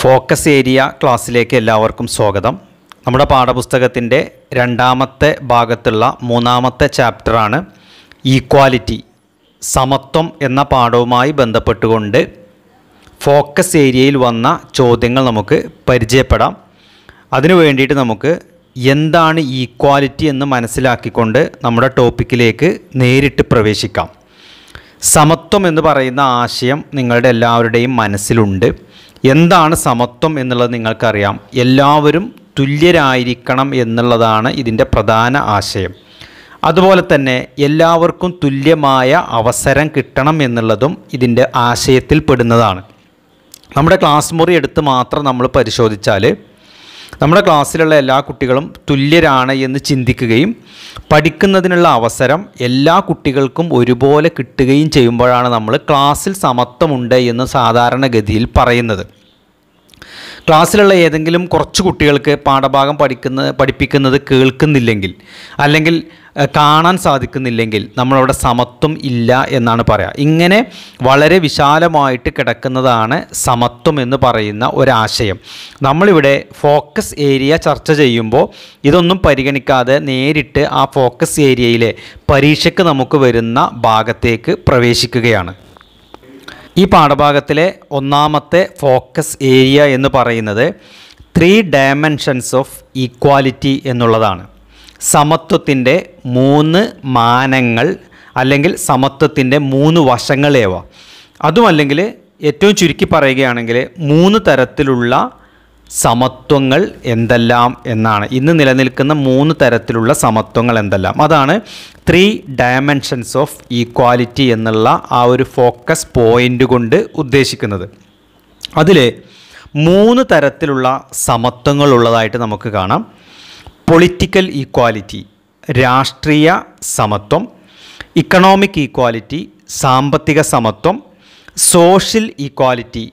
focus area ക്ലാസ്സിലേക്ക് എല്ലാവർക്കും സ്വാഗതം നമ്മുടെ പാഠപുസ്തകത്തിൻ്റെ രണ്ടാമത്തെ ഭാഗത്തുള്ള മൂന്നാമത്തെ ചാപ്റ്ററാണ് ഈക്വാലിറ്റി സമത്വം എന്ന പാഠവുമായി ബന്ധപ്പെട്ടുകൊണ്ട് ഫോക്കസ് ഏരിയയിൽ വന്ന ചോദ്യങ്ങൾ നമുക്ക് പരിചയപ്പെടാം അതിനു വേണ്ടിയിട്ട് നമുക്ക് എന്താണ് ഈക്വാലിറ്റി എന്ന് മനസ്സിലാക്കിക്കൊണ്ട് നമ്മുടെ ടോപ്പിക്കിലേക്ക് നേരിട്ട് പ്രവേശിക്കാം സമത്വം എന്ന് പറയുന്ന ആശയം നിങ്ങളുടെ എല്ലാവരുടെയും മനസ്സിലുണ്ട് എന്താണ് സമത്വം എന്നുള്ളത് നിങ്ങൾക്കറിയാം എല്ലാവരും തുല്യരായിരിക്കണം എന്നുള്ളതാണ് ഇതിൻ്റെ പ്രധാന ആശയം അതുപോലെ തന്നെ എല്ലാവർക്കും തുല്യമായ അവസരം കിട്ടണം എന്നുള്ളതും ഇതിൻ്റെ ആശയത്തിൽ പെടുന്നതാണ് നമ്മുടെ ക്ലാസ് മുറി എടുത്ത് മാത്രം നമ്മൾ പരിശോധിച്ചാൽ നമ്മുടെ ക്ലാസ്സിലുള്ള എല്ലാ കുട്ടികളും തുല്യരാണ് എന്ന് ചിന്തിക്കുകയും പഠിക്കുന്നതിനുള്ള അവസരം എല്ലാ കുട്ടികൾക്കും ഒരുപോലെ കിട്ടുകയും ചെയ്യുമ്പോഴാണ് നമ്മൾ ക്ലാസ്സിൽ സമത്വമുണ്ട് എന്ന് സാധാരണഗതിയിൽ പറയുന്നത് ക്ലാസ്സിലുള്ള ഏതെങ്കിലും കുറച്ച് കുട്ടികൾക്ക് പാഠഭാഗം പഠിക്കുന്ന പഠിപ്പിക്കുന്നത് കേൾക്കുന്നില്ലെങ്കിൽ അല്ലെങ്കിൽ കാണാൻ സാധിക്കുന്നില്ലെങ്കിൽ നമ്മളവിടെ സമത്വം ഇല്ല എന്നാണ് പറയുക ഇങ്ങനെ വളരെ വിശാലമായിട്ട് കിടക്കുന്നതാണ് സമത്വം എന്ന് പറയുന്ന ഒരാശയം നമ്മളിവിടെ ഫോക്കസ് ഏരിയ ചർച്ച ചെയ്യുമ്പോൾ ഇതൊന്നും പരിഗണിക്കാതെ നേരിട്ട് ആ ഫോക്കസ് ഏരിയയിലെ പരീക്ഷയ്ക്ക് നമുക്ക് വരുന്ന ഭാഗത്തേക്ക് പ്രവേശിക്കുകയാണ് ഈ പാഠഭാഗത്തിലെ ഒന്നാമത്തെ ഫോക്കസ് ഏരിയ എന്ന് പറയുന്നത് ത്രീ ഡയമെൻഷൻസ് ഓഫ് ഈക്വാലിറ്റി എന്നുള്ളതാണ് സമത്വത്തിൻ്റെ മൂന്ന് മാനങ്ങൾ അല്ലെങ്കിൽ സമത്വത്തിൻ്റെ മൂന്ന് വശങ്ങളേവ അതുമല്ലെങ്കിൽ ഏറ്റവും ചുരുക്കി പറയുകയാണെങ്കിൽ മൂന്ന് തരത്തിലുള്ള സമത്വങ്ങൾ എന്തെല്ലാം എന്നാണ് ഇന്ന് നിലനിൽക്കുന്ന മൂന്ന് തരത്തിലുള്ള സമത്വങ്ങൾ എന്തെല്ലാം അതാണ് ത്രീ ഡയമെൻഷൻസ് ഓഫ് ഈക്വാലിറ്റി എന്നുള്ള ആ ഒരു ഫോക്കസ് പോയിൻ്റ് കൊണ്ട് ഉദ്ദേശിക്കുന്നത് അതിൽ മൂന്ന് തരത്തിലുള്ള സമത്വങ്ങൾ ഉള്ളതായിട്ട് നമുക്ക് കാണാം പൊളിറ്റിക്കൽ ഈക്വാലിറ്റി രാഷ്ട്രീയ സമത്വം ഇക്കണോമിക് ഈക്വാലിറ്റി സാമ്പത്തിക സമത്വം സോഷ്യൽ ഈക്വാലിറ്റി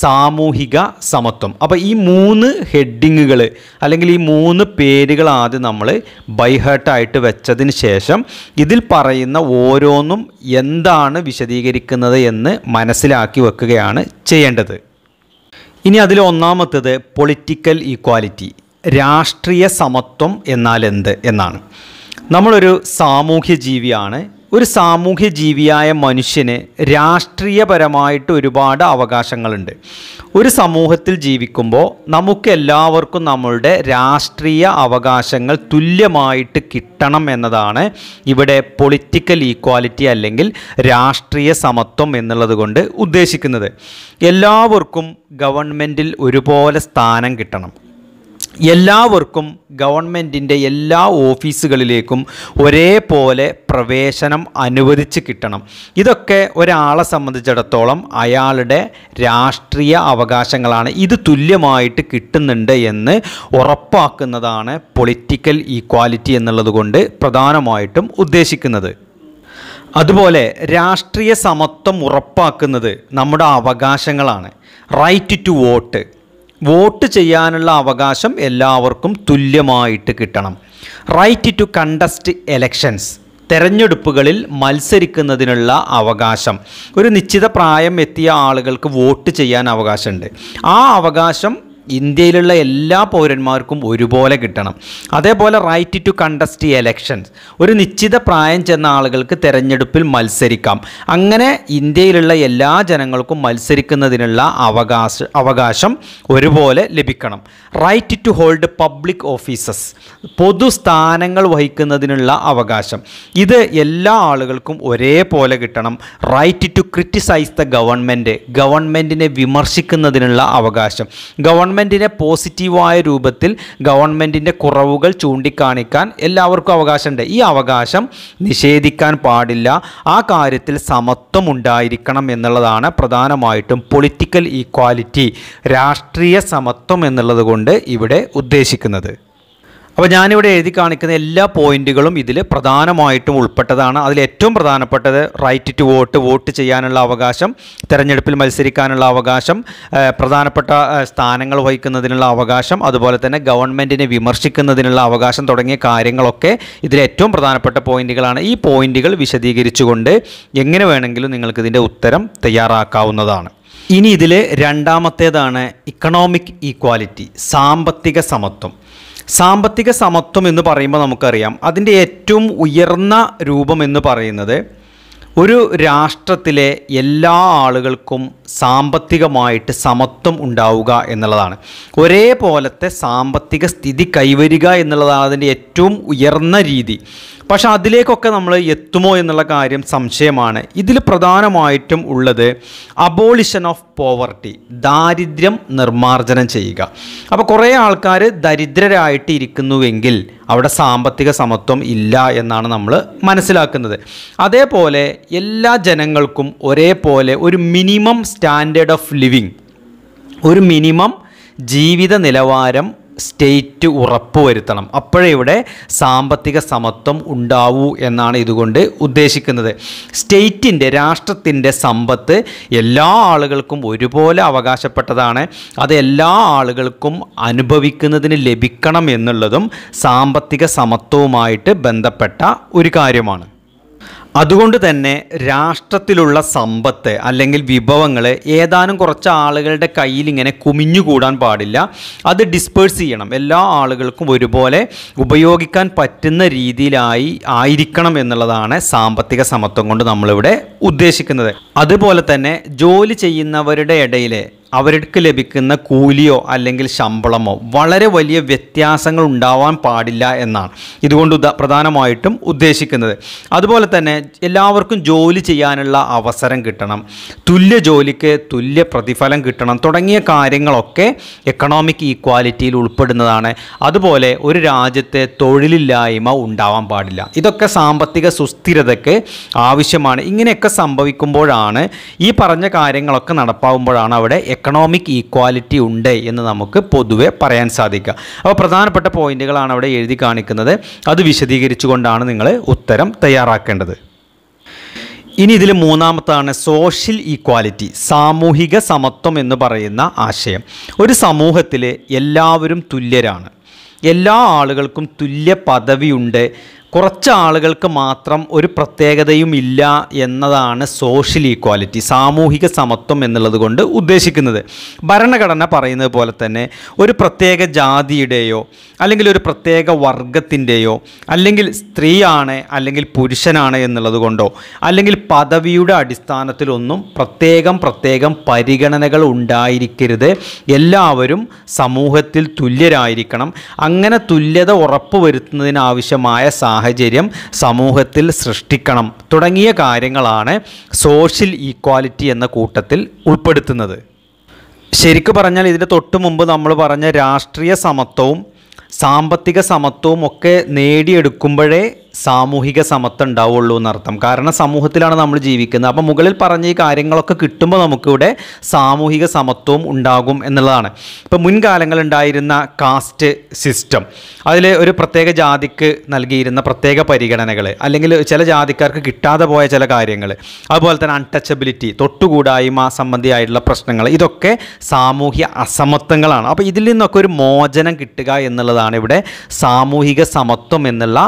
സാമൂഹിക സമത്വം അപ്പോൾ ഈ മൂന്ന് ഹെഡിങ്ങുകൾ അല്ലെങ്കിൽ ഈ മൂന്ന് പേരുകൾ ആദ്യം നമ്മൾ ബൈഹേർട്ടായിട്ട് വെച്ചതിന് ശേഷം ഇതിൽ പറയുന്ന ഓരോന്നും എന്താണ് വിശദീകരിക്കുന്നത് എന്ന് മനസ്സിലാക്കി വെക്കുകയാണ് ചെയ്യേണ്ടത് ഇനി അതിൽ ഒന്നാമത്തേത് പൊളിറ്റിക്കൽ ഈക്വാലിറ്റി രാഷ്ട്രീയ സമത്വം എന്നാൽ എന്ത് എന്നാണ് നമ്മളൊരു സാമൂഹ്യ ജീവിയാണ് ഒരു സാമൂഹ്യ ജീവിയായ മനുഷ്യന് രാഷ്ട്രീയപരമായിട്ട് ഒരുപാട് അവകാശങ്ങളുണ്ട് ഒരു സമൂഹത്തിൽ ജീവിക്കുമ്പോൾ നമുക്ക് എല്ലാവർക്കും നമ്മളുടെ രാഷ്ട്രീയ അവകാശങ്ങൾ തുല്യമായിട്ട് കിട്ടണം എന്നതാണ് ഇവിടെ പൊളിറ്റിക്കൽ ഈക്വാലിറ്റി അല്ലെങ്കിൽ രാഷ്ട്രീയ സമത്വം എന്നുള്ളത് കൊണ്ട് ഉദ്ദേശിക്കുന്നത് എല്ലാവർക്കും ഗവൺമെൻറ്റിൽ ഒരുപോലെ സ്ഥാനം കിട്ടണം എല്ലാവർക്കും ഗവൺമെൻറ്റിൻ്റെ എല്ലാ ഓഫീസുകളിലേക്കും ഒരേപോലെ പ്രവേശനം അനുവദിച്ച് കിട്ടണം ഇതൊക്കെ ഒരാളെ സംബന്ധിച്ചിടത്തോളം അയാളുടെ രാഷ്ട്രീയ അവകാശങ്ങളാണ് ഇത് തുല്യമായിട്ട് കിട്ടുന്നുണ്ട് എന്ന് ഉറപ്പാക്കുന്നതാണ് പൊളിറ്റിക്കൽ ഈക്വാലിറ്റി എന്നുള്ളത് കൊണ്ട് പ്രധാനമായിട്ടും ഉദ്ദേശിക്കുന്നത് അതുപോലെ രാഷ്ട്രീയ സമത്വം ഉറപ്പാക്കുന്നത് നമ്മുടെ അവകാശങ്ങളാണ് റൈറ്റ് ടു വോട്ട് വോട്ട് ചെയ്യാനുള്ള അവകാശം എല്ലാവർക്കും തുല്യമായിട്ട് കിട്ടണം റൈറ്റ് ടു കണ്ടസ്റ്റ് എലക്ഷൻസ് തെരഞ്ഞെടുപ്പുകളിൽ മത്സരിക്കുന്നതിനുള്ള അവകാശം ഒരു നിശ്ചിത പ്രായം എത്തിയ ആളുകൾക്ക് വോട്ട് ചെയ്യാൻ അവകാശമുണ്ട് ആ അവകാശം ഇന്ത്യയിലുള്ള എല്ലാ പൗരന്മാർക്കും ഒരുപോലെ കിട്ടണം അതേപോലെ റൈറ്റ് ടു കണ്ടസ്റ്റ് എലക്ഷൻസ് ഒരു നിശ്ചിത പ്രായം ചെന്ന ആളുകൾക്ക് തിരഞ്ഞെടുപ്പിൽ മത്സരിക്കാം അങ്ങനെ ഇന്ത്യയിലുള്ള എല്ലാ ജനങ്ങൾക്കും മത്സരിക്കുന്നതിനുള്ള അവകാശ അവകാശം ഒരുപോലെ ലഭിക്കണം right to hold public offices പൊതുസ്ഥാനങ്ങൾ വഹിക്കുന്നതിനുള്ള അവകാശം ഇത് എല്ലാ ആളുകൾക്കും ഒരേപോലെ കിട്ടണം right to criticise the government ഗവൺമെൻറ്റിനെ വിമർശിക്കുന്നതിനുള്ള അവകാശം ഗവൺമെൻറ് ഗവൺമെൻറ്റിനെ പോസിറ്റീവായ രൂപത്തിൽ ഗവൺമെൻറ്റിൻ്റെ കുറവുകൾ ചൂണ്ടിക്കാണിക്കാൻ എല്ലാവർക്കും അവകാശമുണ്ട് ഈ അവകാശം നിഷേധിക്കാൻ പാടില്ല ആ കാര്യത്തിൽ സമത്വം ഉണ്ടായിരിക്കണം എന്നുള്ളതാണ് പ്രധാനമായിട്ടും പൊളിറ്റിക്കൽ ഈക്വാലിറ്റി രാഷ്ട്രീയ സമത്വം എന്നുള്ളത് കൊണ്ട് ഇവിടെ ഉദ്ദേശിക്കുന്നത് അപ്പോൾ ഞാനിവിടെ എഴുതി കാണിക്കുന്ന എല്ലാ പോയിന്റുകളും ഇതിൽ പ്രധാനമായിട്ടും ഉൾപ്പെട്ടതാണ് അതിൽ ഏറ്റവും പ്രധാനപ്പെട്ടത് റൈറ്റ് ടു വോട്ട് വോട്ട് ചെയ്യാനുള്ള അവകാശം തെരഞ്ഞെടുപ്പിൽ മത്സരിക്കാനുള്ള അവകാശം പ്രധാനപ്പെട്ട സ്ഥാനങ്ങൾ വഹിക്കുന്നതിനുള്ള അവകാശം അതുപോലെ തന്നെ ഗവൺമെൻറ്റിനെ വിമർശിക്കുന്നതിനുള്ള അവകാശം തുടങ്ങിയ കാര്യങ്ങളൊക്കെ ഇതിൽ ഏറ്റവും പ്രധാനപ്പെട്ട പോയിന്റുകളാണ് ഈ പോയിന്റുകൾ വിശദീകരിച്ചുകൊണ്ട് എങ്ങനെ വേണമെങ്കിലും നിങ്ങൾക്കിതിൻ്റെ ഉത്തരം തയ്യാറാക്കാവുന്നതാണ് ഇനി ഇതിൽ രണ്ടാമത്തേതാണ് ഇക്കണോമിക് ഈക്വാലിറ്റി സാമ്പത്തിക സമത്വം സാമ്പത്തിക സമത്വം എന്ന് പറയുമ്പോൾ നമുക്കറിയാം അതിൻ്റെ ഏറ്റവും ഉയർന്ന രൂപം എന്ന് പറയുന്നത് ഒരു രാഷ്ട്രത്തിലെ എല്ലാ ആളുകൾക്കും സാമ്പത്തികമായിട്ട് സമത്വം ഉണ്ടാവുക എന്നുള്ളതാണ് ഒരേപോലത്തെ സാമ്പത്തിക സ്ഥിതി കൈവരിക എന്നുള്ളതാണ് അതിൻ്റെ ഏറ്റവും ഉയർന്ന രീതി പക്ഷെ അതിലേക്കൊക്കെ നമ്മൾ എത്തുമോ എന്നുള്ള കാര്യം സംശയമാണ് ഇതിൽ പ്രധാനമായിട്ടും ഉള്ളത് അബോളിഷൻ ഓഫ് പോവർട്ടി ദാരിദ്ര്യം നിർമ്മാർജ്ജനം ചെയ്യുക അപ്പോൾ കുറേ ആൾക്കാർ ദരിദ്രരായിട്ട് ഇരിക്കുന്നുവെങ്കിൽ അവിടെ സാമ്പത്തിക സമത്വം ഇല്ല എന്നാണ് നമ്മൾ മനസ്സിലാക്കുന്നത് അതേപോലെ എല്ലാ ജനങ്ങൾക്കും ഒരേപോലെ ഒരു മിനിമം സ്റ്റാൻഡേർഡ് ഓഫ് ലിവിങ് ഒരു മിനിമം ജീവിത നിലവാരം സ്റ്റേറ്റ് ഉറപ്പുവരുത്തണം അപ്പോഴേ ഇവിടെ സാമ്പത്തിക സമത്വം ഉണ്ടാവൂ എന്നാണ് ഇതുകൊണ്ട് ഉദ്ദേശിക്കുന്നത് സ്റ്റേറ്റിൻ്റെ രാഷ്ട്രത്തിൻ്റെ സമ്പത്ത് എല്ലാ ആളുകൾക്കും ഒരുപോലെ അവകാശപ്പെട്ടതാണ് അത് എല്ലാ ആളുകൾക്കും അനുഭവിക്കുന്നതിന് ലഭിക്കണം എന്നുള്ളതും സാമ്പത്തിക സമത്വവുമായിട്ട് ബന്ധപ്പെട്ട ഒരു കാര്യമാണ് അതുകൊണ്ട് തന്നെ രാഷ്ട്രത്തിലുള്ള സമ്പത്ത് അല്ലെങ്കിൽ വിഭവങ്ങൾ ഏതാനും കുറച്ച് ആളുകളുടെ കയ്യിൽ ഇങ്ങനെ കുമിഞ്ഞുകൂടാൻ പാടില്ല അത് ഡിസ്പേഴ്സ് ചെയ്യണം എല്ലാ ആളുകൾക്കും ഒരുപോലെ ഉപയോഗിക്കാൻ പറ്റുന്ന രീതിയിലായി ആയിരിക്കണം എന്നുള്ളതാണ് സാമ്പത്തിക സമത്വം കൊണ്ട് നമ്മളിവിടെ ഉദ്ദേശിക്കുന്നത് അതുപോലെ തന്നെ ജോലി ചെയ്യുന്നവരുടെ ഇടയിലെ അവർക്ക് ലഭിക്കുന്ന കൂലിയോ അല്ലെങ്കിൽ ശമ്പളമോ വളരെ വലിയ വ്യത്യാസങ്ങൾ ഉണ്ടാവാൻ പാടില്ല എന്നാണ് ഇതുകൊണ്ട് ഉദാ പ്രധാനമായിട്ടും ഉദ്ദേശിക്കുന്നത് അതുപോലെ തന്നെ എല്ലാവർക്കും ജോലി ചെയ്യാനുള്ള അവസരം കിട്ടണം തുല്യ ജോലിക്ക് തുല്യ പ്രതിഫലം കിട്ടണം തുടങ്ങിയ കാര്യങ്ങളൊക്കെ എക്കണോമിക് ഈക്വാലിറ്റിയിൽ ഉൾപ്പെടുന്നതാണ് അതുപോലെ ഒരു രാജ്യത്തെ തൊഴിലില്ലായ്മ ഉണ്ടാവാൻ പാടില്ല ഇതൊക്കെ സാമ്പത്തിക സുസ്ഥിരതയ്ക്ക് ആവശ്യമാണ് ഇങ്ങനെയൊക്കെ സംഭവിക്കുമ്പോഴാണ് ഈ പറഞ്ഞ കാര്യങ്ങളൊക്കെ നടപ്പാകുമ്പോഴാണ് അവിടെ എക്കണോമിക് ഈക്വാലിറ്റി ഉണ്ട് എന്ന് നമുക്ക് പൊതുവെ പറയാൻ സാധിക്കുക അപ്പോൾ പ്രധാനപ്പെട്ട പോയിന്റുകളാണ് അവിടെ എഴുതി കാണിക്കുന്നത് അത് വിശദീകരിച്ചുകൊണ്ടാണ് നിങ്ങൾ ഉത്തരം തയ്യാറാക്കേണ്ടത് ഇനി ഇതിൽ മൂന്നാമത്താണ് സോഷ്യൽ ഈക്വാലിറ്റി സാമൂഹിക സമത്വം എന്ന് പറയുന്ന ആശയം ഒരു സമൂഹത്തിൽ എല്ലാവരും തുല്യരാണ് എല്ലാ ആളുകൾക്കും തുല്യ പദവിയുണ്ട് കുറച്ച് ആളുകൾക്ക് മാത്രം ഒരു പ്രത്യേകതയും ഇല്ല എന്നതാണ് സോഷ്യൽ ഈക്വാലിറ്റി സാമൂഹിക സമത്വം എന്നുള്ളത് കൊണ്ട് ഉദ്ദേശിക്കുന്നത് ഭരണഘടന പറയുന്നത് പോലെ തന്നെ ഒരു പ്രത്യേക ജാതിയുടെയോ അല്ലെങ്കിൽ ഒരു പ്രത്യേക വർഗത്തിൻ്റെയോ അല്ലെങ്കിൽ സ്ത്രീയാണ് അല്ലെങ്കിൽ പുരുഷനാണ് എന്നുള്ളത് കൊണ്ടോ അല്ലെങ്കിൽ പദവിയുടെ അടിസ്ഥാനത്തിലൊന്നും പ്രത്യേകം പ്രത്യേകം പരിഗണനകൾ ഉണ്ടായിരിക്കരുത് എല്ലാവരും സമൂഹത്തിൽ തുല്യരായിരിക്കണം അങ്ങനെ തുല്യത ഉറപ്പുവരുത്തുന്നതിനാവശ്യമായ സാഹചര്യം സാഹചര്യം സമൂഹത്തിൽ സൃഷ്ടിക്കണം തുടങ്ങിയ കാര്യങ്ങളാണ് സോഷ്യൽ ഈക്വാലിറ്റി എന്ന കൂട്ടത്തിൽ ഉൾപ്പെടുത്തുന്നത് ശരിക്കു പറഞ്ഞാൽ ഇതിൻ്റെ തൊട്ട് മുമ്പ് നമ്മൾ പറഞ്ഞ രാഷ്ട്രീയ സമത്വവും സാമ്പത്തിക സമത്വവും ഒക്കെ നേടിയെടുക്കുമ്പോഴേ സാമൂഹിക സമത്വം ഉണ്ടാവുള്ളൂ എന്നർത്ഥം കാരണം സമൂഹത്തിലാണ് നമ്മൾ ജീവിക്കുന്നത് അപ്പം മുകളിൽ പറഞ്ഞ ഈ കാര്യങ്ങളൊക്കെ കിട്ടുമ്പോൾ നമുക്കിവിടെ സാമൂഹിക സമത്വവും ഉണ്ടാകും എന്നുള്ളതാണ് ഇപ്പം മുൻകാലങ്ങളുണ്ടായിരുന്ന കാസ്റ്റ് സിസ്റ്റം അതിൽ ഒരു പ്രത്യേക ജാതിക്ക് നൽകിയിരുന്ന പ്രത്യേക പരിഗണനകൾ അല്ലെങ്കിൽ ചില ജാതിക്കാർക്ക് കിട്ടാതെ പോയ ചില കാര്യങ്ങൾ അതുപോലെ തന്നെ അൺടച്ചബിലിറ്റി തൊട്ടുകൂടായ്മ സംബന്ധിയായിട്ടുള്ള പ്രശ്നങ്ങൾ ഇതൊക്കെ സാമൂഹ്യ അസമത്വങ്ങളാണ് അപ്പോൾ ഇതിൽ നിന്നൊക്കെ ഒരു മോചനം കിട്ടുക എന്നുള്ളതാണ് എന്നുള്ളതാണ് ഇവിടെ സാമൂഹിക സമത്വം എന്നുള്ള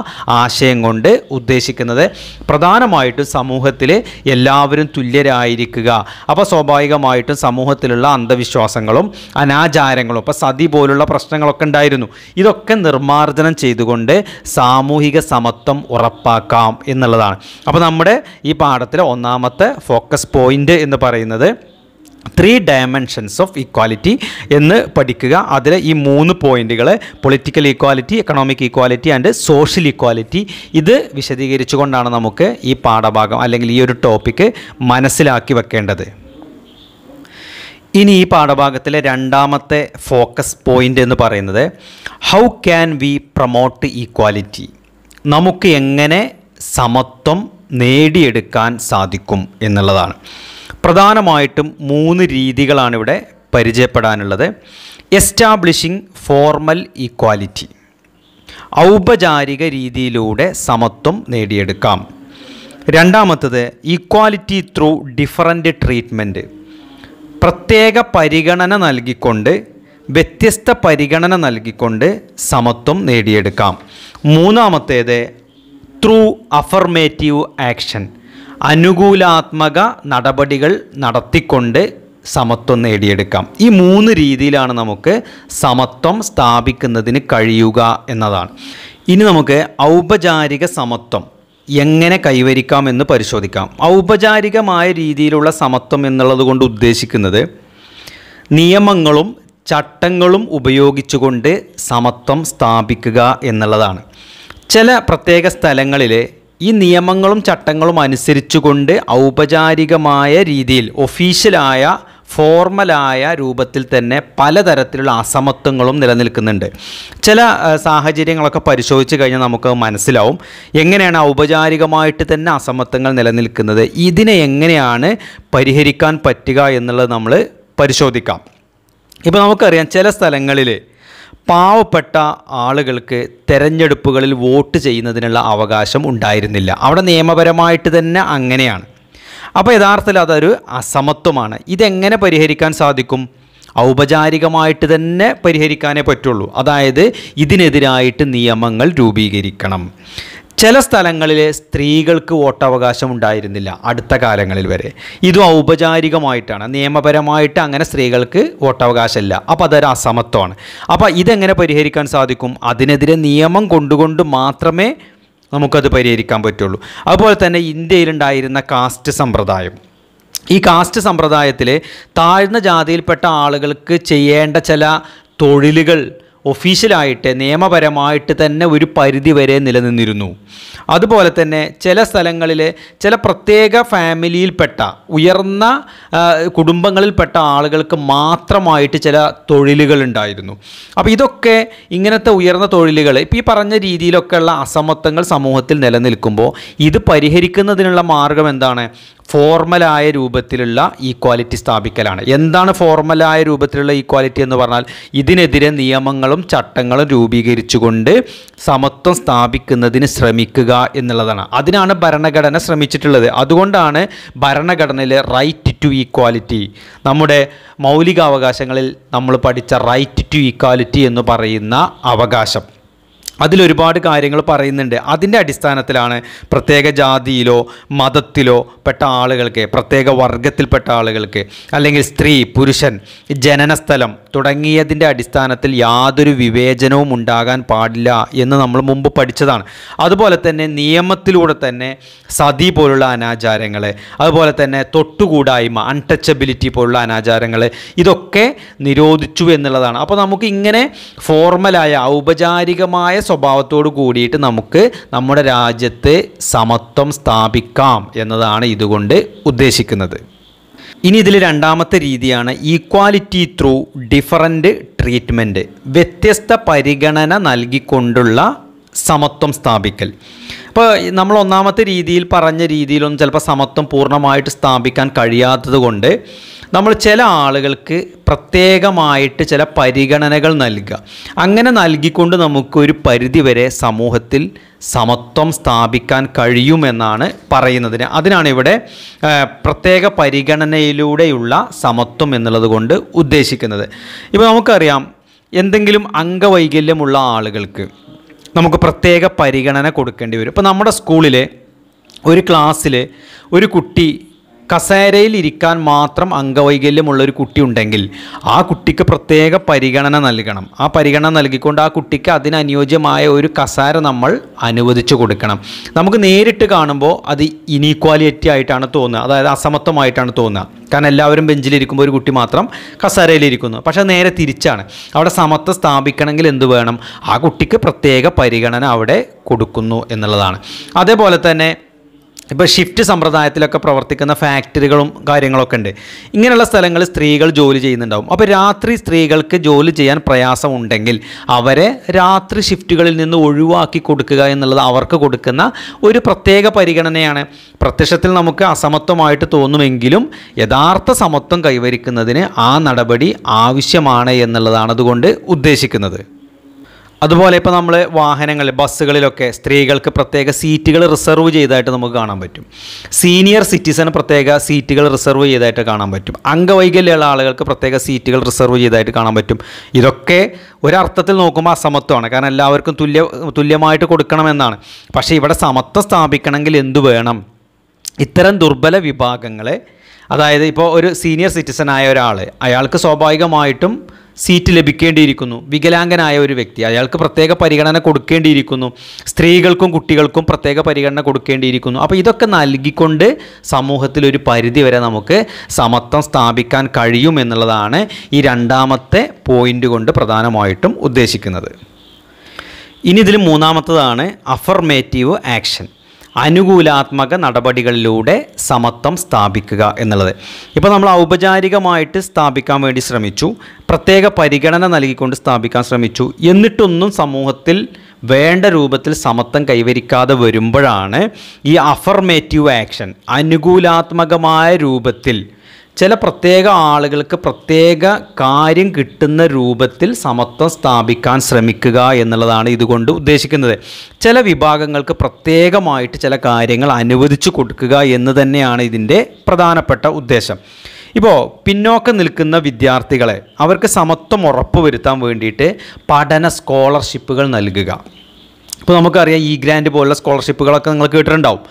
ആശയം കൊണ്ട് ഉദ്ദേശിക്കുന്നത് പ്രധാനമായിട്ടും സമൂഹത്തിൽ എല്ലാവരും തുല്യരായിരിക്കുക അപ്പോൾ സ്വാഭാവികമായിട്ടും സമൂഹത്തിലുള്ള അന്ധവിശ്വാസങ്ങളും അനാചാരങ്ങളും അപ്പോൾ സതി പോലുള്ള പ്രശ്നങ്ങളൊക്കെ ഉണ്ടായിരുന്നു ഇതൊക്കെ നിർമ്മാർജ്ജനം ചെയ്തുകൊണ്ട് സാമൂഹിക സമത്വം ഉറപ്പാക്കാം എന്നുള്ളതാണ് അപ്പോൾ നമ്മുടെ ഈ പാഠത്തിലെ ഒന്നാമത്തെ ഫോക്കസ് പോയിൻ്റ് എന്ന് പറയുന്നത് ത്രീ ഡയമെൻഷൻസ് ഓഫ് ഇക്വാലിറ്റി എന്ന് പഠിക്കുക അതിൽ ഈ മൂന്ന് പോയിൻറ്റുകൾ political equality economic equality and social equality ഇത് വിശദീകരിച്ചുകൊണ്ടാണ് നമുക്ക് ഈ പാഠഭാഗം അല്ലെങ്കിൽ ഈ ഒരു ടോപ്പിക്ക് മനസ്സിലാക്കി വെക്കേണ്ടത് ഇനി ഈ പാഠഭാഗത്തിലെ രണ്ടാമത്തെ ഫോക്കസ് പോയിൻ്റ് എന്ന് പറയുന്നത് how can we promote equality നമുക്ക് എങ്ങനെ സമത്വം നേടിയെടുക്കാൻ സാധിക്കും എന്നുള്ളതാണ് പ്രധാനമായിട്ടും മൂന്ന് രീതികളാണ് ഇവിടെ പരിചയപ്പെടാനുള്ളത് എസ്റ്റാബ്ലിഷിംഗ് ഫോർമൽ ഈക്വാലിറ്റി ഔപചാരിക രീതിയിലൂടെ സമത്വം നേടിയെടുക്കാം രണ്ടാമത്തത് ഈക്വാലിറ്റി ത്രൂ ഡിഫറൻറ്റ് ട്രീറ്റ്മെൻറ്റ് പ്രത്യേക പരിഗണന നൽകിക്കൊണ്ട് വ്യത്യസ്ത പരിഗണന നൽകിക്കൊണ്ട് സമത്വം നേടിയെടുക്കാം മൂന്നാമത്തേത് ത്രൂ അഫർമേറ്റീവ് ആക്ഷൻ അനുകൂലാത്മക നടപടികൾ നടത്തിക്കൊണ്ട് സമത്വം നേടിയെടുക്കാം ഈ മൂന്ന് രീതിയിലാണ് നമുക്ക് സമത്വം സ്ഥാപിക്കുന്നതിന് കഴിയുക എന്നതാണ് ഇനി നമുക്ക് ഔപചാരിക സമത്വം എങ്ങനെ കൈവരിക്കാം എന്ന് പരിശോധിക്കാം ഔപചാരികമായ രീതിയിലുള്ള സമത്വം എന്നുള്ളത് കൊണ്ട് ഉദ്ദേശിക്കുന്നത് നിയമങ്ങളും ചട്ടങ്ങളും ഉപയോഗിച്ചുകൊണ്ട് സമത്വം സ്ഥാപിക്കുക എന്നുള്ളതാണ് ചില പ്രത്യേക സ്ഥലങ്ങളിൽ ഈ നിയമങ്ങളും ചട്ടങ്ങളും അനുസരിച്ചുകൊണ്ട് ഔപചാരികമായ രീതിയിൽ ഒഫീഷ്യലായ ഫോർമലായ രൂപത്തിൽ തന്നെ പലതരത്തിലുള്ള അസമത്വങ്ങളും നിലനിൽക്കുന്നുണ്ട് ചില സാഹചര്യങ്ങളൊക്കെ പരിശോധിച്ച് കഴിഞ്ഞാൽ നമുക്ക് മനസ്സിലാവും എങ്ങനെയാണ് ഔപചാരികമായിട്ട് തന്നെ അസമത്വങ്ങൾ നിലനിൽക്കുന്നത് ഇതിനെ എങ്ങനെയാണ് പരിഹരിക്കാൻ പറ്റുക എന്നുള്ളത് നമ്മൾ പരിശോധിക്കാം ഇപ്പോൾ നമുക്കറിയാം ചില സ്ഥലങ്ങളിൽ പാവപ്പെട്ട ആളുകൾക്ക് തെരഞ്ഞെടുപ്പുകളിൽ വോട്ട് ചെയ്യുന്നതിനുള്ള അവകാശം ഉണ്ടായിരുന്നില്ല അവിടെ നിയമപരമായിട്ട് തന്നെ അങ്ങനെയാണ് അപ്പോൾ യഥാർത്ഥത്തിൽ അതൊരു അസമത്വമാണ് ഇതെങ്ങനെ പരിഹരിക്കാൻ സാധിക്കും ഔപചാരികമായിട്ട് തന്നെ പരിഹരിക്കാനേ പറ്റുള്ളൂ അതായത് ഇതിനെതിരായിട്ട് നിയമങ്ങൾ രൂപീകരിക്കണം ചില സ്ഥലങ്ങളിൽ സ്ത്രീകൾക്ക് വോട്ടവകാശം ഉണ്ടായിരുന്നില്ല അടുത്ത കാലങ്ങളിൽ വരെ ഇതും ഔപചാരികമായിട്ടാണ് നിയമപരമായിട്ട് അങ്ങനെ സ്ത്രീകൾക്ക് വോട്ടവകാശമില്ല അപ്പോൾ അതൊരു അസമത്വമാണ് അപ്പോൾ ഇതെങ്ങനെ പരിഹരിക്കാൻ സാധിക്കും അതിനെതിരെ നിയമം കൊണ്ടുകൊണ്ട് മാത്രമേ നമുക്കത് പരിഹരിക്കാൻ പറ്റുള്ളൂ അതുപോലെ തന്നെ ഇന്ത്യയിലുണ്ടായിരുന്ന കാസ്റ്റ് സമ്പ്രദായം ഈ കാസ്റ്റ് സമ്പ്രദായത്തിൽ താഴ്ന്ന ജാതിയിൽപ്പെട്ട ആളുകൾക്ക് ചെയ്യേണ്ട ചില തൊഴിലുകൾ ഒഫീഷ്യലായിട്ട് നിയമപരമായിട്ട് തന്നെ ഒരു പരിധി വരെ നിലനിന്നിരുന്നു അതുപോലെ തന്നെ ചില സ്ഥലങ്ങളിൽ ചില പ്രത്യേക ഫാമിലിയിൽപ്പെട്ട ഉയർന്ന കുടുംബങ്ങളിൽപ്പെട്ട ആളുകൾക്ക് മാത്രമായിട്ട് ചില തൊഴിലുകൾ ഉണ്ടായിരുന്നു അപ്പോൾ ഇതൊക്കെ ഇങ്ങനത്തെ ഉയർന്ന തൊഴിലുകൾ ഇപ്പോൾ ഈ പറഞ്ഞ രീതിയിലൊക്കെയുള്ള അസമത്വങ്ങൾ സമൂഹത്തിൽ നിലനിൽക്കുമ്പോൾ ഇത് പരിഹരിക്കുന്നതിനുള്ള മാർഗം എന്താണ് ഫോർമലായ രൂപത്തിലുള്ള ഈക്വാലിറ്റി സ്ഥാപിക്കലാണ് എന്താണ് ഫോർമലായ രൂപത്തിലുള്ള ഈക്വാലിറ്റി എന്ന് പറഞ്ഞാൽ ഇതിനെതിരെ നിയമങ്ങളും നിയമങ്ങളും ചട്ടങ്ങളും രൂപീകരിച്ചുകൊണ്ട് സമത്വം സ്ഥാപിക്കുന്നതിന് ശ്രമിക്കുക എന്നുള്ളതാണ് അതിനാണ് ഭരണഘടന ശ്രമിച്ചിട്ടുള്ളത് അതുകൊണ്ടാണ് ഭരണഘടനയിലെ റൈറ്റ് ടു ഈക്വാലിറ്റി നമ്മുടെ മൗലികാവകാശങ്ങളിൽ നമ്മൾ പഠിച്ച റൈറ്റ് ടു ഈക്വാലിറ്റി എന്ന് പറയുന്ന അവകാശം അതിലൊരുപാട് കാര്യങ്ങൾ പറയുന്നുണ്ട് അതിൻ്റെ അടിസ്ഥാനത്തിലാണ് പ്രത്യേക ജാതിയിലോ മതത്തിലോ പെട്ട ആളുകൾക്ക് പ്രത്യേക വർഗത്തിൽപ്പെട്ട ആളുകൾക്ക് അല്ലെങ്കിൽ സ്ത്രീ പുരുഷൻ ജനനസ്ഥലം തുടങ്ങിയതിൻ്റെ അടിസ്ഥാനത്തിൽ യാതൊരു വിവേചനവും ഉണ്ടാകാൻ പാടില്ല എന്ന് നമ്മൾ മുമ്പ് പഠിച്ചതാണ് അതുപോലെ തന്നെ നിയമത്തിലൂടെ തന്നെ സതി പോലുള്ള അനാചാരങ്ങൾ അതുപോലെ തന്നെ തൊട്ടുകൂടായ്മ അൺടച്ചബിലിറ്റി പോലുള്ള അനാചാരങ്ങൾ ഇതൊക്കെ നിരോധിച്ചു എന്നുള്ളതാണ് അപ്പോൾ നമുക്ക് ഇങ്ങനെ ഫോർമലായ ഔപചാരികമായ സ്വഭാവത്തോട് കൂടിയിട്ട് നമുക്ക് നമ്മുടെ രാജ്യത്ത് സമത്വം സ്ഥാപിക്കാം എന്നതാണ് ഇതുകൊണ്ട് ഉദ്ദേശിക്കുന്നത് ഇനി ഇതിൽ രണ്ടാമത്തെ രീതിയാണ് ഈക്വാലിറ്റി ത്രൂ ഡിഫറൻറ്റ് ട്രീറ്റ്മെൻറ്റ് വ്യത്യസ്ത പരിഗണന നൽകിക്കൊണ്ടുള്ള സമത്വം സ്ഥാപിക്കൽ ഇപ്പോൾ നമ്മൾ ഒന്നാമത്തെ രീതിയിൽ പറഞ്ഞ രീതിയിലൊന്നും ചിലപ്പോൾ സമത്വം പൂർണ്ണമായിട്ട് സ്ഥാപിക്കാൻ കഴിയാത്തത് നമ്മൾ ചില ആളുകൾക്ക് പ്രത്യേകമായിട്ട് ചില പരിഗണനകൾ നൽകുക അങ്ങനെ നൽകിക്കൊണ്ട് നമുക്കൊരു പരിധിവരെ സമൂഹത്തിൽ സമത്വം സ്ഥാപിക്കാൻ കഴിയുമെന്നാണ് പറയുന്നതിന് അതിനാണ് ഇവിടെ പ്രത്യേക പരിഗണനയിലൂടെയുള്ള സമത്വം എന്നുള്ളത് കൊണ്ട് ഉദ്ദേശിക്കുന്നത് ഇപ്പോൾ നമുക്കറിയാം എന്തെങ്കിലും അംഗവൈകല്യമുള്ള ആളുകൾക്ക് നമുക്ക് പ്രത്യേക പരിഗണന കൊടുക്കേണ്ടി വരും ഇപ്പോൾ നമ്മുടെ സ്കൂളിലെ ഒരു ക്ലാസ്സിൽ ഒരു കുട്ടി കസേരയിൽ ഇരിക്കാൻ മാത്രം അംഗവൈകല്യമുള്ള ഒരു കുട്ടി ഉണ്ടെങ്കിൽ ആ കുട്ടിക്ക് പ്രത്യേക പരിഗണന നൽകണം ആ പരിഗണന നൽകിക്കൊണ്ട് ആ കുട്ടിക്ക് അതിനനുയോജ്യമായ ഒരു കസാര നമ്മൾ അനുവദിച്ചു കൊടുക്കണം നമുക്ക് നേരിട്ട് കാണുമ്പോൾ അത് ഇനീക്വാലിറ്റി ആയിട്ടാണ് തോന്നുക അതായത് അസമത്വമായിട്ടാണ് തോന്നുക കാരണം എല്ലാവരും ബെഞ്ചിലിരിക്കുമ്പോൾ ഒരു കുട്ടി മാത്രം കസേരയിലിരിക്കുന്നു പക്ഷേ നേരെ തിരിച്ചാണ് അവിടെ സമത്വം സ്ഥാപിക്കണമെങ്കിൽ എന്ത് വേണം ആ കുട്ടിക്ക് പ്രത്യേക പരിഗണന അവിടെ കൊടുക്കുന്നു എന്നുള്ളതാണ് അതേപോലെ തന്നെ ഇപ്പോൾ ഷിഫ്റ്റ് സമ്പ്രദായത്തിലൊക്കെ പ്രവർത്തിക്കുന്ന ഫാക്ടറികളും കാര്യങ്ങളൊക്കെ ഉണ്ട് ഇങ്ങനെയുള്ള സ്ഥലങ്ങളിൽ സ്ത്രീകൾ ജോലി ചെയ്യുന്നുണ്ടാവും അപ്പോൾ രാത്രി സ്ത്രീകൾക്ക് ജോലി ചെയ്യാൻ പ്രയാസമുണ്ടെങ്കിൽ അവരെ രാത്രി ഷിഫ്റ്റുകളിൽ നിന്ന് ഒഴിവാക്കി കൊടുക്കുക എന്നുള്ളത് അവർക്ക് കൊടുക്കുന്ന ഒരു പ്രത്യേക പരിഗണനയാണ് പ്രത്യക്ഷത്തിൽ നമുക്ക് അസമത്വമായിട്ട് തോന്നുമെങ്കിലും യഥാർത്ഥ സമത്വം കൈവരിക്കുന്നതിന് ആ നടപടി ആവശ്യമാണ് എന്നുള്ളതാണ് അതുകൊണ്ട് ഉദ്ദേശിക്കുന്നത് അതുപോലെ ഇപ്പോൾ നമ്മൾ വാഹനങ്ങളിൽ ബസ്സുകളിലൊക്കെ സ്ത്രീകൾക്ക് പ്രത്യേക സീറ്റുകൾ റിസർവ് ചെയ്തതായിട്ട് നമുക്ക് കാണാൻ പറ്റും സീനിയർ സിറ്റിസൺ പ്രത്യേക സീറ്റുകൾ റിസർവ് ചെയ്തതായിട്ട് കാണാൻ പറ്റും അംഗവൈകല്യമുള്ള ആളുകൾക്ക് പ്രത്യേക സീറ്റുകൾ റിസർവ് ചെയ്തതായിട്ട് കാണാൻ പറ്റും ഇതൊക്കെ ഒരർത്ഥത്തിൽ നോക്കുമ്പോൾ അസമത്വമാണ് കാരണം എല്ലാവർക്കും തുല്യ തുല്യമായിട്ട് കൊടുക്കണമെന്നാണ് പക്ഷേ ഇവിടെ സമത്വം സ്ഥാപിക്കണമെങ്കിൽ എന്തു വേണം ഇത്തരം ദുർബല വിഭാഗങ്ങളെ അതായത് ഇപ്പോൾ ഒരു സീനിയർ സിറ്റിസൺ ആയ ഒരാൾ അയാൾക്ക് സ്വാഭാവികമായിട്ടും സീറ്റ് ലഭിക്കേണ്ടിയിരിക്കുന്നു വികലാംഗനായ ഒരു വ്യക്തി അയാൾക്ക് പ്രത്യേക പരിഗണന കൊടുക്കേണ്ടിയിരിക്കുന്നു സ്ത്രീകൾക്കും കുട്ടികൾക്കും പ്രത്യേക പരിഗണന കൊടുക്കേണ്ടിയിരിക്കുന്നു അപ്പോൾ ഇതൊക്കെ നൽകിക്കൊണ്ട് സമൂഹത്തിൽ ഒരു പരിധി വരെ നമുക്ക് സമത്വം സ്ഥാപിക്കാൻ കഴിയും എന്നുള്ളതാണ് ഈ രണ്ടാമത്തെ പോയിൻ്റ് കൊണ്ട് പ്രധാനമായിട്ടും ഉദ്ദേശിക്കുന്നത് ഇനി ഇതിൽ മൂന്നാമത്തതാണ് അഫർമേറ്റീവ് ആക്ഷൻ അനുകൂലാത്മക നടപടികളിലൂടെ സമത്വം സ്ഥാപിക്കുക എന്നുള്ളത് ഇപ്പോൾ നമ്മൾ ഔപചാരികമായിട്ട് സ്ഥാപിക്കാൻ വേണ്ടി ശ്രമിച്ചു പ്രത്യേക പരിഗണന നൽകിക്കൊണ്ട് സ്ഥാപിക്കാൻ ശ്രമിച്ചു എന്നിട്ടൊന്നും സമൂഹത്തിൽ വേണ്ട രൂപത്തിൽ സമത്വം കൈവരിക്കാതെ വരുമ്പോഴാണ് ഈ അഫർമേറ്റീവ് ആക്ഷൻ അനുകൂലാത്മകമായ രൂപത്തിൽ ചില പ്രത്യേക ആളുകൾക്ക് പ്രത്യേക കാര്യം കിട്ടുന്ന രൂപത്തിൽ സമത്വം സ്ഥാപിക്കാൻ ശ്രമിക്കുക എന്നുള്ളതാണ് ഇതുകൊണ്ട് ഉദ്ദേശിക്കുന്നത് ചില വിഭാഗങ്ങൾക്ക് പ്രത്യേകമായിട്ട് ചില കാര്യങ്ങൾ അനുവദിച്ചു കൊടുക്കുക എന്ന് തന്നെയാണ് ഇതിൻ്റെ പ്രധാനപ്പെട്ട ഉദ്ദേശം ഇപ്പോൾ പിന്നോക്കം നിൽക്കുന്ന വിദ്യാർത്ഥികളെ അവർക്ക് സമത്വം ഉറപ്പുവരുത്താൻ വേണ്ടിയിട്ട് പഠന സ്കോളർഷിപ്പുകൾ നൽകുക ഇപ്പോൾ നമുക്കറിയാം ഈ ഗ്രാൻഡ് പോലുള്ള സ്കോളർഷിപ്പുകളൊക്കെ നിങ്ങൾ കേട്ടിട്ടുണ്ടാവും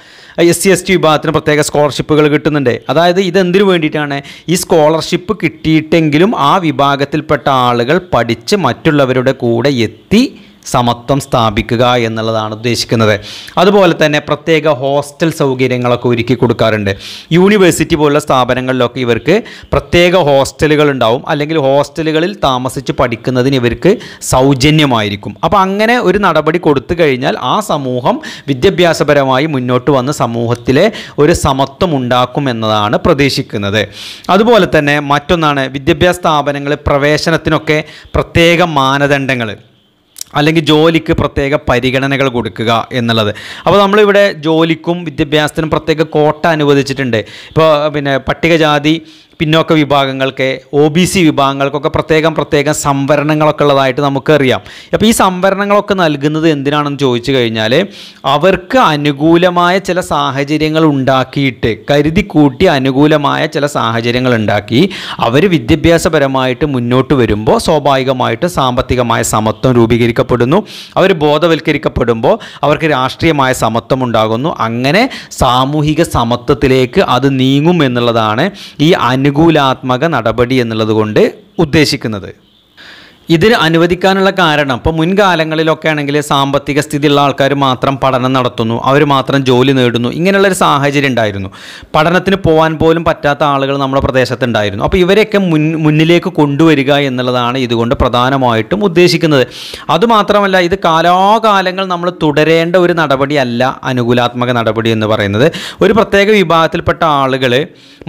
എസ് സി എസ് ടി വിഭാഗത്തിന് പ്രത്യേക സ്കോളർഷിപ്പുകൾ കിട്ടുന്നുണ്ട് അതായത് ഇതെന്തിനു വേണ്ടിയിട്ടാണ് ഈ സ്കോളർഷിപ്പ് കിട്ടിയിട്ടെങ്കിലും ആ വിഭാഗത്തിൽപ്പെട്ട ആളുകൾ പഠിച്ച് മറ്റുള്ളവരുടെ കൂടെ എത്തി സമത്വം സ്ഥാപിക്കുക എന്നുള്ളതാണ് ഉദ്ദേശിക്കുന്നത് അതുപോലെ തന്നെ പ്രത്യേക ഹോസ്റ്റൽ സൗകര്യങ്ങളൊക്കെ ഒരുക്കി കൊടുക്കാറുണ്ട് യൂണിവേഴ്സിറ്റി പോലുള്ള സ്ഥാപനങ്ങളിലൊക്കെ ഇവർക്ക് പ്രത്യേക ഹോസ്റ്റലുകൾ ഉണ്ടാവും അല്ലെങ്കിൽ ഹോസ്റ്റലുകളിൽ താമസിച്ച് പഠിക്കുന്നതിന് ഇവർക്ക് സൗജന്യമായിരിക്കും അപ്പോൾ അങ്ങനെ ഒരു നടപടി കൊടുത്തു കഴിഞ്ഞാൽ ആ സമൂഹം വിദ്യാഭ്യാസപരമായി മുന്നോട്ട് വന്ന് സമൂഹത്തിലെ ഒരു സമത്വം ഉണ്ടാക്കും എന്നതാണ് പ്രതീക്ഷിക്കുന്നത് അതുപോലെ തന്നെ മറ്റൊന്നാണ് വിദ്യാഭ്യാസ സ്ഥാപനങ്ങളിൽ പ്രവേശനത്തിനൊക്കെ പ്രത്യേക മാനദണ്ഡങ്ങൾ അല്ലെങ്കിൽ ജോലിക്ക് പ്രത്യേക പരിഗണനകൾ കൊടുക്കുക എന്നുള്ളത് അപ്പോൾ നമ്മളിവിടെ ജോലിക്കും വിദ്യാഭ്യാസത്തിനും പ്രത്യേക കോട്ട അനുവദിച്ചിട്ടുണ്ട് ഇപ്പോൾ പിന്നെ പട്ടികജാതി പിന്നോക്ക വിഭാഗങ്ങൾക്ക് ഒ ബി സി വിഭാഗങ്ങൾക്കൊക്കെ പ്രത്യേകം പ്രത്യേകം സംവരണങ്ങളൊക്കെ ഉള്ളതായിട്ട് നമുക്കറിയാം അപ്പോൾ ഈ സംവരണങ്ങളൊക്കെ നൽകുന്നത് എന്തിനാണെന്ന് ചോദിച്ചു കഴിഞ്ഞാൽ അവർക്ക് അനുകൂലമായ ചില സാഹചര്യങ്ങൾ ഉണ്ടാക്കിയിട്ട് കരുതി കൂട്ടി അനുകൂലമായ ചില സാഹചര്യങ്ങൾ ഉണ്ടാക്കി അവർ വിദ്യാഭ്യാസപരമായിട്ട് മുന്നോട്ട് വരുമ്പോൾ സ്വാഭാവികമായിട്ട് സാമ്പത്തികമായ സമത്വം രൂപീകരിക്കപ്പെടുന്നു അവർ ബോധവൽക്കരിക്കപ്പെടുമ്പോൾ അവർക്ക് രാഷ്ട്രീയമായ സമത്വം ഉണ്ടാകുന്നു അങ്ങനെ സാമൂഹിക സമത്വത്തിലേക്ക് അത് നീങ്ങും എന്നുള്ളതാണ് ഈ അനു അനുകൂലാത്മക നടപടി എന്നുള്ളത് കൊണ്ട് ഉദ്ദേശിക്കുന്നത് ഇതിന് അനുവദിക്കാനുള്ള കാരണം ഇപ്പോൾ മുൻകാലങ്ങളിലൊക്കെ ആണെങ്കിൽ സാമ്പത്തിക സ്ഥിതിയുള്ള ആൾക്കാർ മാത്രം പഠനം നടത്തുന്നു അവർ മാത്രം ജോലി നേടുന്നു ഇങ്ങനെയുള്ളൊരു സാഹചര്യം ഉണ്ടായിരുന്നു പഠനത്തിന് പോകാൻ പോലും പറ്റാത്ത ആളുകൾ നമ്മുടെ പ്രദേശത്തുണ്ടായിരുന്നു അപ്പോൾ ഇവരെയൊക്കെ മുൻ മുന്നിലേക്ക് കൊണ്ടുവരിക എന്നുള്ളതാണ് ഇതുകൊണ്ട് പ്രധാനമായിട്ടും ഉദ്ദേശിക്കുന്നത് അതുമാത്രമല്ല ഇത് കാലാകാലങ്ങൾ നമ്മൾ തുടരേണ്ട ഒരു നടപടിയല്ല അനുകൂലാത്മക നടപടി എന്ന് പറയുന്നത് ഒരു പ്രത്യേക വിഭാഗത്തിൽപ്പെട്ട ആളുകൾ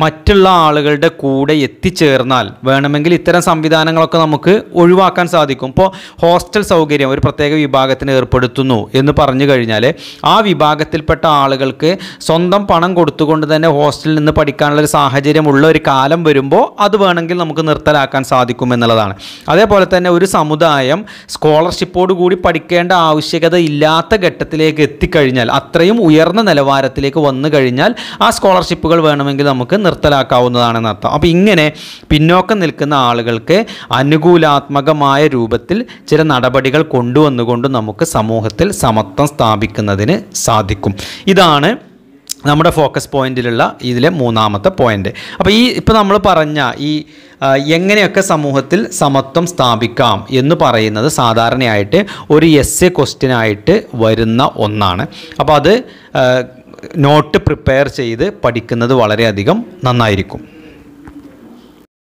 മറ്റുള്ള ആളുകളുടെ കൂടെ എത്തിച്ചേർന്നാൽ വേണമെങ്കിൽ ഇത്തരം സംവിധാനങ്ങളൊക്കെ നമുക്ക് ഒഴിവാക്കാം ഒഴിവാക്കാൻ സാധിക്കും ഇപ്പോൾ ഹോസ്റ്റൽ സൗകര്യം ഒരു പ്രത്യേക വിഭാഗത്തിന് ഏർപ്പെടുത്തുന്നു എന്ന് പറഞ്ഞു കഴിഞ്ഞാൽ ആ വിഭാഗത്തിൽപ്പെട്ട ആളുകൾക്ക് സ്വന്തം പണം കൊടുത്തുകൊണ്ട് തന്നെ ഹോസ്റ്റലിൽ നിന്ന് പഠിക്കാനുള്ള ഒരു സാഹചര്യമുള്ള ഒരു കാലം വരുമ്പോൾ അത് വേണമെങ്കിൽ നമുക്ക് നിർത്തലാക്കാൻ സാധിക്കും എന്നുള്ളതാണ് അതേപോലെ തന്നെ ഒരു സമുദായം സ്കോളർഷിപ്പോട് കൂടി പഠിക്കേണ്ട ആവശ്യകത ഇല്ലാത്ത ഘട്ടത്തിലേക്ക് എത്തിക്കഴിഞ്ഞാൽ അത്രയും ഉയർന്ന നിലവാരത്തിലേക്ക് വന്നു കഴിഞ്ഞാൽ ആ സ്കോളർഷിപ്പുകൾ വേണമെങ്കിൽ നമുക്ക് നിർത്തലാക്കാവുന്നതാണെന്ന് അർത്ഥം അപ്പോൾ ഇങ്ങനെ പിന്നോക്കം നിൽക്കുന്ന ആളുകൾക്ക് അനുകൂലാത്മക ഫലപ്രദമായ രൂപത്തിൽ ചില നടപടികൾ കൊണ്ടുവന്നുകൊണ്ട് നമുക്ക് സമൂഹത്തിൽ സമത്വം സ്ഥാപിക്കുന്നതിന് സാധിക്കും ഇതാണ് നമ്മുടെ ഫോക്കസ് പോയിന്റിലുള്ള ഇതിലെ മൂന്നാമത്തെ പോയിന്റ് അപ്പോൾ ഈ ഇപ്പോൾ നമ്മൾ പറഞ്ഞ ഈ എങ്ങനെയൊക്കെ സമൂഹത്തിൽ സമത്വം സ്ഥാപിക്കാം എന്ന് പറയുന്നത് സാധാരണയായിട്ട് ഒരു എസ് എ ക്വസ്റ്റ്യനായിട്ട് വരുന്ന ഒന്നാണ് അപ്പോൾ അത് നോട്ട് പ്രിപ്പയർ ചെയ്ത് പഠിക്കുന്നത് വളരെയധികം നന്നായിരിക്കും